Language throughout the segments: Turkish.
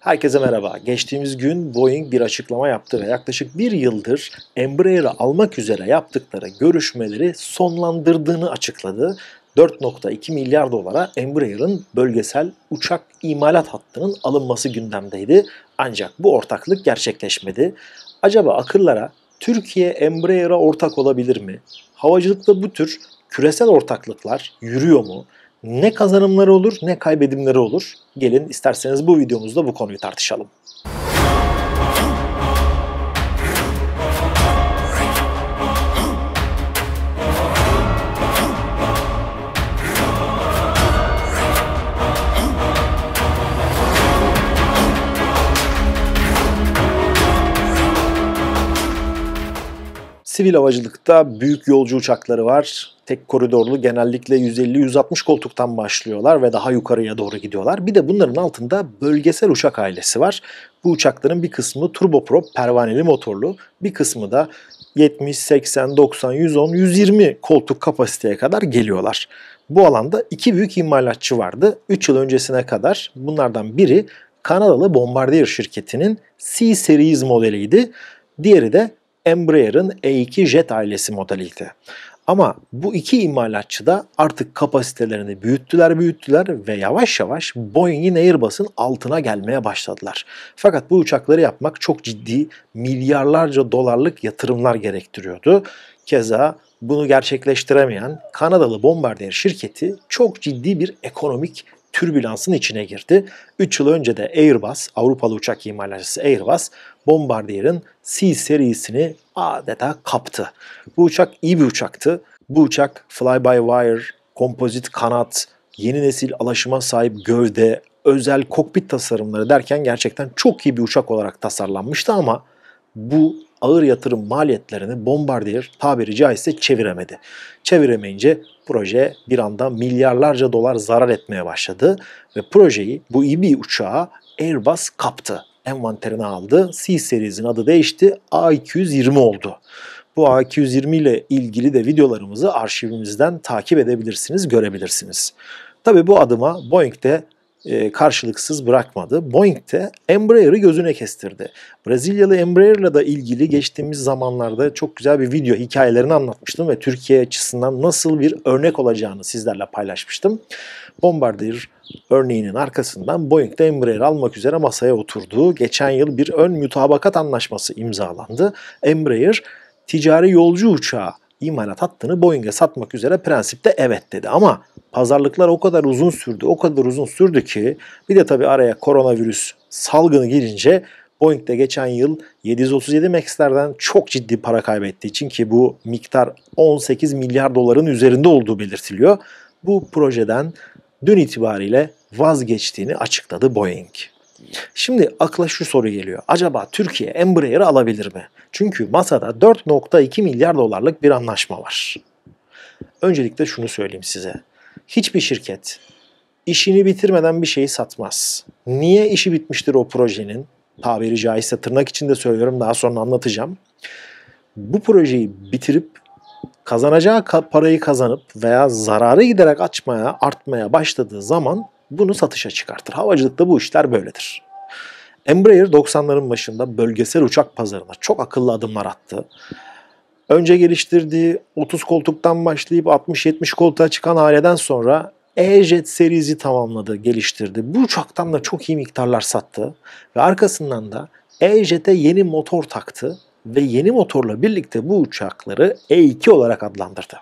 Herkese merhaba. Geçtiğimiz gün Boeing bir açıklama yaptı ve yaklaşık bir yıldır Embraer'ı almak üzere yaptıkları görüşmeleri sonlandırdığını açıkladı. 4.2 milyar dolara Embraer'ın bölgesel uçak imalat hattının alınması gündemdeydi. Ancak bu ortaklık gerçekleşmedi. Acaba akıllara Türkiye Embraer'a ortak olabilir mi? Havacılıkta bu tür küresel ortaklıklar yürüyor mu? Ne kazanımları olur ne kaybedimleri olur. Gelin isterseniz bu videomuzda bu konuyu tartışalım. Sivil havacılıkta büyük yolcu uçakları var. Tek koridorlu genellikle 150-160 koltuktan başlıyorlar ve daha yukarıya doğru gidiyorlar. Bir de bunların altında bölgesel uçak ailesi var. Bu uçakların bir kısmı turboprop pervaneli motorlu, bir kısmı da 70, 80, 90, 110, 120 koltuk kapasiteye kadar geliyorlar. Bu alanda iki büyük imalatçı vardı 3 yıl öncesine kadar. Bunlardan biri Kanadalı Bombardier şirketinin C-Series modeliydi. Diğeri de Embraer'ın E2 jet ailesi modeliydi. Ama bu iki imalatçı da artık kapasitelerini büyüttüler büyüttüler ve yavaş yavaş Boeing'in Airbus'un altına gelmeye başladılar. Fakat bu uçakları yapmak çok ciddi milyarlarca dolarlık yatırımlar gerektiriyordu. Keza bunu gerçekleştiremeyen Kanadalı Bombardier şirketi çok ciddi bir ekonomik türbülansın içine girdi. 3 yıl önce de Airbus, Avrupalı uçak imalatçısı Airbus, Bombardier'in C serisini adeta kaptı. Bu uçak iyi bir uçaktı. Bu uçak fly-by-wire, kompozit kanat, yeni nesil alaşıma sahip gövde, özel kokpit tasarımları derken gerçekten çok iyi bir uçak olarak tasarlanmıştı ama bu ağır yatırım maliyetlerini Bombardier tabiri caizse çeviremedi. Çeviremeyince proje bir anda milyarlarca dolar zarar etmeye başladı ve projeyi bu iyi İBİ uçağı Airbus kaptı. Envanterine aldı. C serisinin adı değişti. A220 oldu. Bu A220 ile ilgili de videolarımızı arşivimizden takip edebilirsiniz, görebilirsiniz. Tabii bu adıma Boeing de e, karşılıksız bırakmadı. Boeing de Embraer'ı gözüne kestirdi. Brezilyalı Embraer'la da ilgili geçtiğimiz zamanlarda çok güzel bir video hikayelerini anlatmıştım ve Türkiye açısından nasıl bir örnek olacağını sizlerle paylaşmıştım. Bombardier örneğinin arkasından Boeing de Embraer almak üzere masaya oturduğu Geçen yıl bir ön mütabakat anlaşması imzalandı. Embraer ticari yolcu uçağı imalat hattını Boeing'e satmak üzere prensipte evet dedi ama Pazarlıklar o kadar uzun sürdü, o kadar uzun sürdü ki bir de tabii araya koronavirüs salgını girince Boeing de geçen yıl 737 MAX'lerden çok ciddi para kaybettiği için ki bu miktar 18 milyar doların üzerinde olduğu belirtiliyor. Bu projeden dün itibariyle vazgeçtiğini açıkladı Boeing. Şimdi akla şu soru geliyor. Acaba Türkiye Embraer'ı alabilir mi? Çünkü masada 4.2 milyar dolarlık bir anlaşma var. Öncelikle şunu söyleyeyim size. Hiçbir şirket işini bitirmeden bir şeyi satmaz. Niye işi bitmiştir o projenin? Tabiri caizse tırnak içinde söylüyorum daha sonra anlatacağım. Bu projeyi bitirip kazanacağı parayı kazanıp veya zararı giderek açmaya, artmaya başladığı zaman bunu satışa çıkartır. Havacılıkta bu işler böyledir. Embraer 90'ların başında bölgesel uçak pazarına çok akıllı adımlar attı. Önce geliştirdiği 30 koltuktan başlayıp 60-70 koltuğa çıkan aileden sonra e-Jet serisi tamamladı, geliştirdi. Bu uçaktan da çok iyi miktarlar sattı ve arkasından da E-Jet'e yeni motor taktı ve yeni motorla birlikte bu uçakları E2 olarak adlandırdı.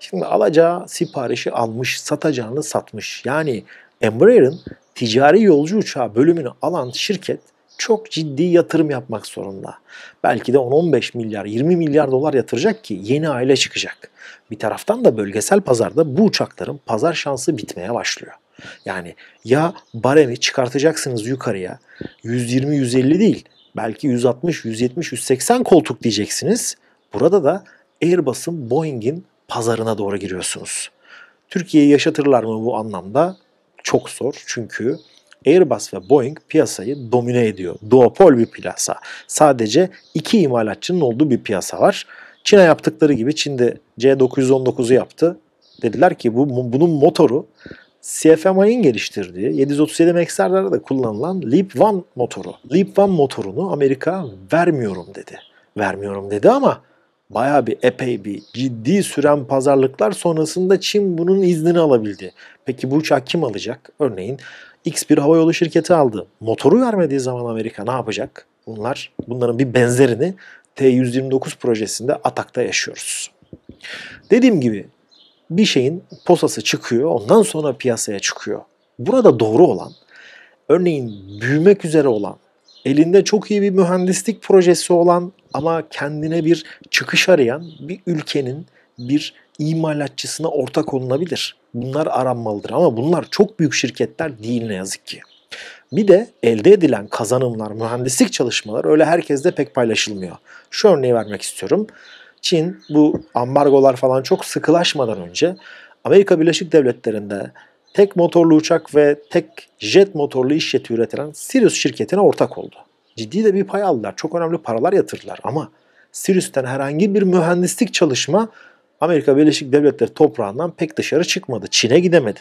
Şimdi alacağı siparişi almış, satacağını satmış. Yani Embraer'ın ticari yolcu uçağı bölümünü alan şirket çok ciddi yatırım yapmak zorunda. Belki de 10-15 milyar, 20 milyar dolar yatıracak ki yeni aile çıkacak. Bir taraftan da bölgesel pazarda bu uçakların pazar şansı bitmeye başlıyor. Yani ya baremi çıkartacaksınız yukarıya 120-150 değil belki 160, 170, 180 koltuk diyeceksiniz. Burada da Airbus'un Boeing'in pazarına doğru giriyorsunuz. Türkiye'yi yaşatırlar mı bu anlamda? Çok zor çünkü Airbus ve Boeing piyasayı domine ediyor. Duopol bir piyasa. Sadece iki imalatçının olduğu bir piyasa var. Çin'e yaptıkları gibi Çin'de C919'u yaptı. Dediler ki bu bunun motoru CFMI'nin geliştirdiği 737 MAX'lerde de kullanılan Leap-1 motoru. Leap-1 motorunu Amerika vermiyorum dedi. Vermiyorum dedi ama baya bir epey bir ciddi süren pazarlıklar sonrasında Çin bunun iznini alabildi. Peki bu uçağı kim alacak? Örneğin X bir havayolu şirketi aldı. Motoru vermediği zaman Amerika ne yapacak? Bunlar, bunların bir benzerini T-129 projesinde Atak'ta yaşıyoruz. Dediğim gibi bir şeyin posası çıkıyor, ondan sonra piyasaya çıkıyor. Burada doğru olan, örneğin büyümek üzere olan, elinde çok iyi bir mühendislik projesi olan ama kendine bir çıkış arayan bir ülkenin, bir imalatçısına ortak olunabilir. Bunlar aranmalıdır ama bunlar çok büyük şirketler değil ne yazık ki. Bir de elde edilen kazanımlar, mühendislik çalışmalar öyle herkeste pek paylaşılmıyor. Şu örneği vermek istiyorum. Çin bu ambargolar falan çok sıkılaşmadan önce Amerika Birleşik Devletleri'nde tek motorlu uçak ve tek jet motorlu iş üretilen Sirius şirketine ortak oldu. Ciddi de bir pay aldılar. Çok önemli paralar yatırdılar ama Sirius'ten herhangi bir mühendislik çalışma Amerika Birleşik Devletleri toprağından pek dışarı çıkmadı. Çin'e gidemedi.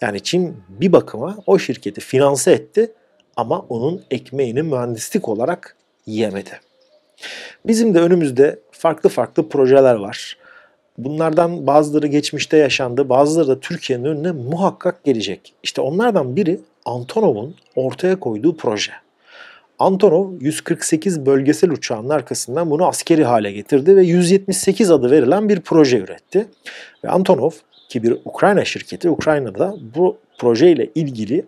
Yani Çin bir bakıma o şirketi finanse etti ama onun ekmeğini mühendislik olarak yiyemedi. Bizim de önümüzde farklı farklı projeler var. Bunlardan bazıları geçmişte yaşandı, bazıları da Türkiye'nin önüne muhakkak gelecek. İşte onlardan biri Antonov'un ortaya koyduğu proje. Antonov 148 bölgesel uçağının arkasından bunu askeri hale getirdi ve 178 adı verilen bir proje üretti. Ve Antonov ki bir Ukrayna şirketi Ukrayna'da bu projeyle ilgili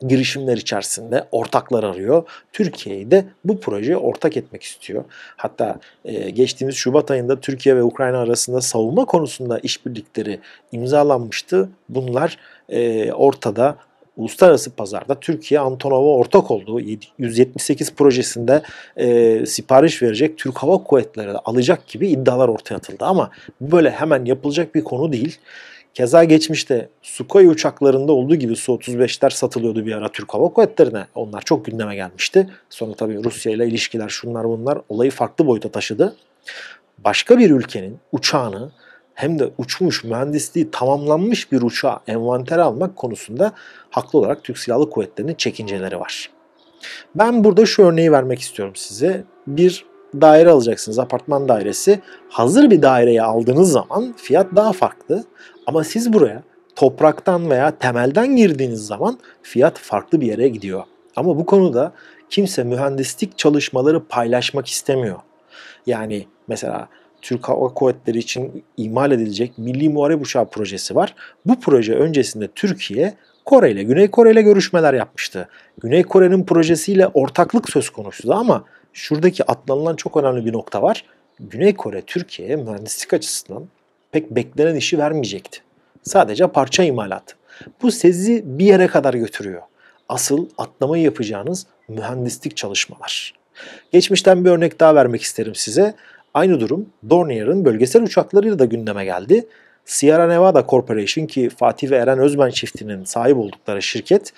girişimler içerisinde ortaklar arıyor. Türkiye'yi de bu projeye ortak etmek istiyor. Hatta e, geçtiğimiz Şubat ayında Türkiye ve Ukrayna arasında savunma konusunda işbirlikleri imzalanmıştı. Bunlar e, ortada uluslararası pazarda Türkiye Antonov'a ortak olduğu 178 projesinde e, sipariş verecek Türk Hava Kuvvetleri alacak gibi iddialar ortaya atıldı. Ama bu böyle hemen yapılacak bir konu değil. Keza geçmişte Sukhoi uçaklarında olduğu gibi Su-35'ler satılıyordu bir ara Türk Hava Kuvvetleri'ne. Onlar çok gündeme gelmişti. Sonra tabii Rusya ile ilişkiler şunlar bunlar olayı farklı boyuta taşıdı. Başka bir ülkenin uçağını hem de uçmuş, mühendisliği tamamlanmış bir uçağı envanter almak konusunda haklı olarak Türk Silahlı Kuvvetleri'nin çekinceleri var. Ben burada şu örneği vermek istiyorum size. Bir daire alacaksınız, apartman dairesi. Hazır bir daireyi aldığınız zaman fiyat daha farklı. Ama siz buraya topraktan veya temelden girdiğiniz zaman fiyat farklı bir yere gidiyor. Ama bu konuda kimse mühendislik çalışmaları paylaşmak istemiyor. Yani mesela Türk Hava Kuvvetleri için imal edilecek Milli Muharip Uçağı projesi var. Bu proje öncesinde Türkiye Kore ile Güney Kore ile görüşmeler yapmıştı. Güney Kore'nin projesiyle ortaklık söz konusuydu ama şuradaki atlanılan çok önemli bir nokta var. Güney Kore Türkiye'ye mühendislik açısından pek beklenen işi vermeyecekti. Sadece parça imalat. Bu sezi bir yere kadar götürüyor. Asıl atlamayı yapacağınız mühendislik çalışmalar. Geçmişten bir örnek daha vermek isterim size. Aynı durum Dornier'ın bölgesel uçaklarıyla da gündeme geldi. Sierra Nevada Corporation ki Fatih ve Eren Özben çiftinin sahip oldukları şirket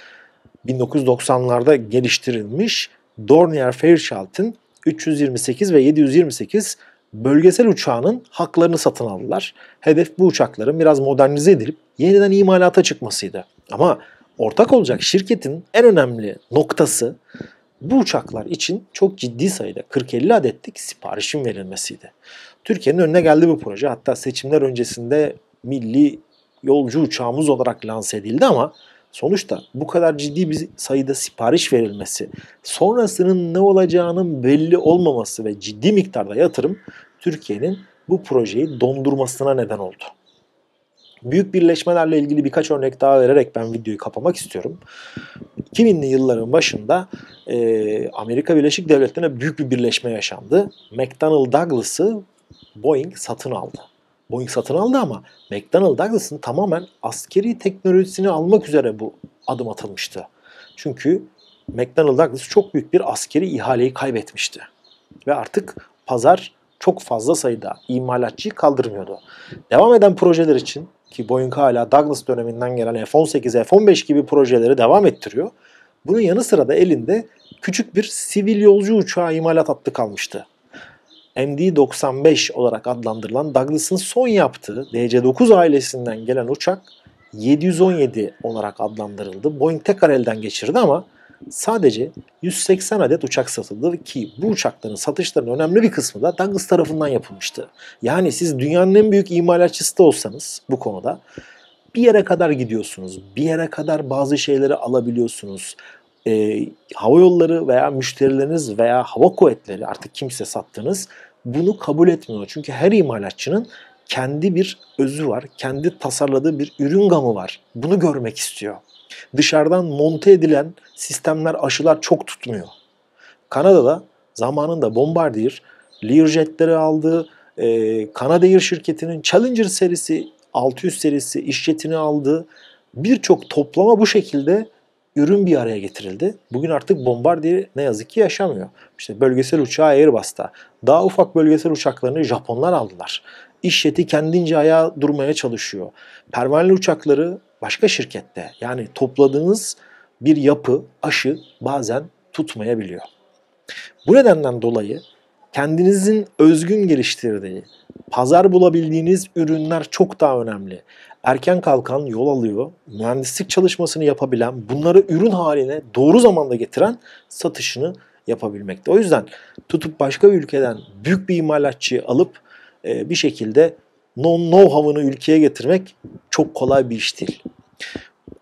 1990'larda geliştirilmiş Dornier Fairchild'in 328 ve 728 bölgesel uçağının haklarını satın aldılar. Hedef bu uçakların biraz modernize edilip yeniden imalata çıkmasıydı. Ama ortak olacak şirketin en önemli noktası bu uçaklar için çok ciddi sayıda 40-50 adetlik siparişin verilmesiydi. Türkiye'nin önüne geldi bu proje. Hatta seçimler öncesinde milli yolcu uçağımız olarak lanse edildi ama sonuçta bu kadar ciddi bir sayıda sipariş verilmesi, sonrasının ne olacağının belli olmaması ve ciddi miktarda yatırım Türkiye'nin bu projeyi dondurmasına neden oldu. Büyük birleşmelerle ilgili birkaç örnek daha vererek ben videoyu kapamak istiyorum. 2000'li yılların başında e, Amerika Birleşik Devletleri'ne büyük bir birleşme yaşandı. McDonnell Douglas'ı Boeing satın aldı. Boeing satın aldı ama McDonnell Douglas'ın tamamen askeri teknolojisini almak üzere bu adım atılmıştı. Çünkü McDonnell Douglas çok büyük bir askeri ihaleyi kaybetmişti. Ve artık pazar çok fazla sayıda imalatçıyı kaldırmıyordu. Devam eden projeler için ki Boeing hala Douglas döneminden gelen F-18, F-15 gibi projeleri devam ettiriyor. Bunun yanı sıra da elinde küçük bir sivil yolcu uçağı imalat hattı kalmıştı. MD-95 olarak adlandırılan Douglas'ın son yaptığı DC-9 ailesinden gelen uçak 717 olarak adlandırıldı. Boeing tekrar elden geçirdi ama sadece 180 adet uçak satıldı ki bu uçakların satışlarının önemli bir kısmı da Douglas tarafından yapılmıştı. Yani siz dünyanın en büyük imalatçısı da olsanız bu konuda bir yere kadar gidiyorsunuz. Bir yere kadar bazı şeyleri alabiliyorsunuz. E, hava yolları veya müşterileriniz veya hava kuvvetleri artık kimse sattınız bunu kabul etmiyor. Çünkü her imalatçının kendi bir özü var, kendi tasarladığı bir ürün gamı var. Bunu görmek istiyor dışarıdan monte edilen sistemler, aşılar çok tutmuyor. Kanada'da zamanında Bombardier, Learjet'leri aldı, e, Canadair şirketinin Challenger serisi, 600 serisi iş jetini aldı. Birçok toplama bu şekilde ürün bir araya getirildi. Bugün artık Bombardier ne yazık ki yaşamıyor. İşte bölgesel uçağı Airbus'ta. Daha ufak bölgesel uçaklarını Japonlar aldılar. İş yeti kendince ayağa durmaya çalışıyor. Pervaneli uçakları başka şirkette. Yani topladığınız bir yapı, aşı bazen tutmayabiliyor. Bu nedenden dolayı kendinizin özgün geliştirdiği, pazar bulabildiğiniz ürünler çok daha önemli. Erken kalkan yol alıyor, mühendislik çalışmasını yapabilen, bunları ürün haline doğru zamanda getiren satışını yapabilmekte. O yüzden tutup başka bir ülkeden büyük bir imalatçıyı alıp e, bir şekilde know-how'ını ülkeye getirmek çok kolay bir iş değil.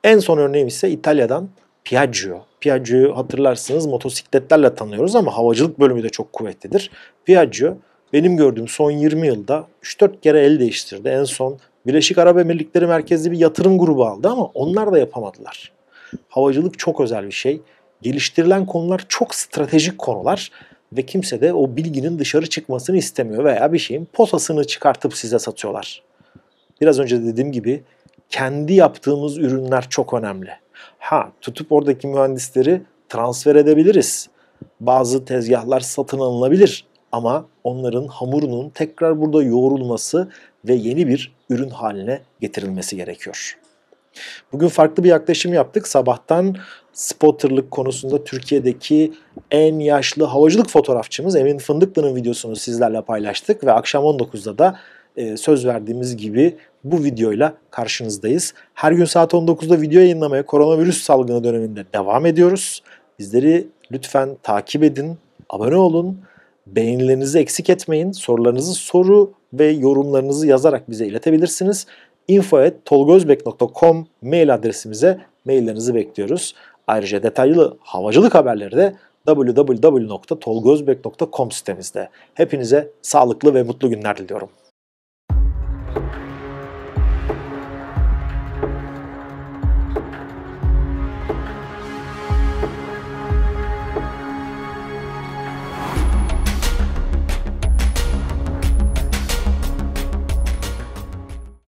En son örneğim ise İtalya'dan Piaggio. Piaggio'yu hatırlarsınız motosikletlerle tanıyoruz ama havacılık bölümü de çok kuvvetlidir. Piaggio benim gördüğüm son 20 yılda 3-4 kere el değiştirdi. En son Birleşik Arap Emirlikleri merkezli bir yatırım grubu aldı ama onlar da yapamadılar. Havacılık çok özel bir şey. Geliştirilen konular çok stratejik konular ve kimse de o bilginin dışarı çıkmasını istemiyor veya bir şeyin potasını çıkartıp size satıyorlar. Biraz önce dediğim gibi kendi yaptığımız ürünler çok önemli. Ha tutup oradaki mühendisleri transfer edebiliriz. Bazı tezgahlar satın alınabilir ama onların hamurunun tekrar burada yoğrulması ve yeni bir ürün haline getirilmesi gerekiyor. Bugün farklı bir yaklaşım yaptık. Sabahtan spotterlık konusunda Türkiye'deki en yaşlı havacılık fotoğrafçımız Emin Fındıklı'nın videosunu sizlerle paylaştık ve akşam 19'da da e, söz verdiğimiz gibi bu videoyla karşınızdayız. Her gün saat 19'da video yayınlamaya koronavirüs salgını döneminde devam ediyoruz. Bizleri lütfen takip edin, abone olun, beğenilerinizi eksik etmeyin, sorularınızı soru ve yorumlarınızı yazarak bize iletebilirsiniz. info.tolgozbek.com mail adresimize maillerinizi bekliyoruz. Ayrıca detaylı havacılık haberleri de www.tolgozbek.com sitemizde. Hepinize sağlıklı ve mutlu günler diliyorum.